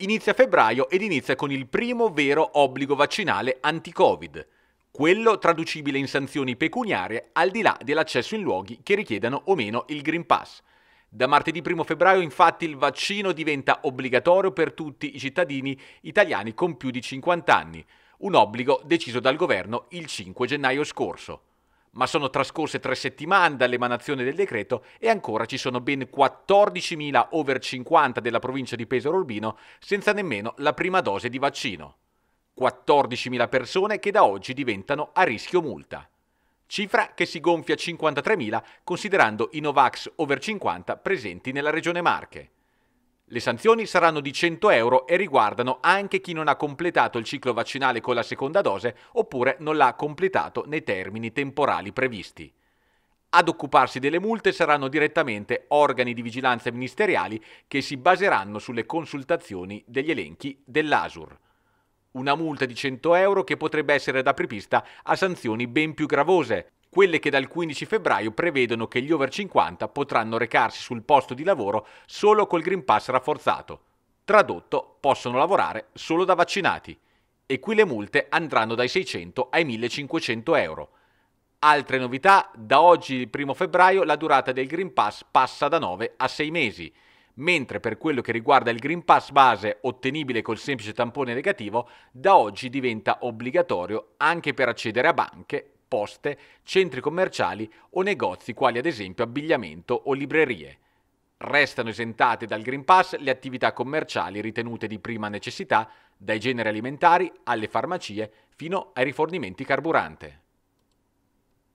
Inizia febbraio ed inizia con il primo vero obbligo vaccinale anti-Covid, quello traducibile in sanzioni pecuniarie al di là dell'accesso in luoghi che richiedano o meno il Green Pass. Da martedì 1 febbraio infatti il vaccino diventa obbligatorio per tutti i cittadini italiani con più di 50 anni, un obbligo deciso dal governo il 5 gennaio scorso ma sono trascorse tre settimane dall'emanazione del decreto e ancora ci sono ben 14.000 over 50 della provincia di Pesaro Urbino senza nemmeno la prima dose di vaccino. 14.000 persone che da oggi diventano a rischio multa. Cifra che si gonfia a 53.000 considerando i Novax over 50 presenti nella regione Marche. Le sanzioni saranno di 100 euro e riguardano anche chi non ha completato il ciclo vaccinale con la seconda dose oppure non l'ha completato nei termini temporali previsti. Ad occuparsi delle multe saranno direttamente organi di vigilanza ministeriali che si baseranno sulle consultazioni degli elenchi dell'ASUR. Una multa di 100 euro che potrebbe essere da apripista a sanzioni ben più gravose, quelle che dal 15 febbraio prevedono che gli over 50 potranno recarsi sul posto di lavoro solo col Green Pass rafforzato. Tradotto, possono lavorare solo da vaccinati. E qui le multe andranno dai 600 ai 1500 euro. Altre novità, da oggi il 1 febbraio la durata del Green Pass passa da 9 a 6 mesi, mentre per quello che riguarda il Green Pass base ottenibile col semplice tampone negativo, da oggi diventa obbligatorio anche per accedere a banche, poste, centri commerciali o negozi quali ad esempio abbigliamento o librerie. Restano esentate dal Green Pass le attività commerciali ritenute di prima necessità, dai generi alimentari alle farmacie fino ai rifornimenti carburante.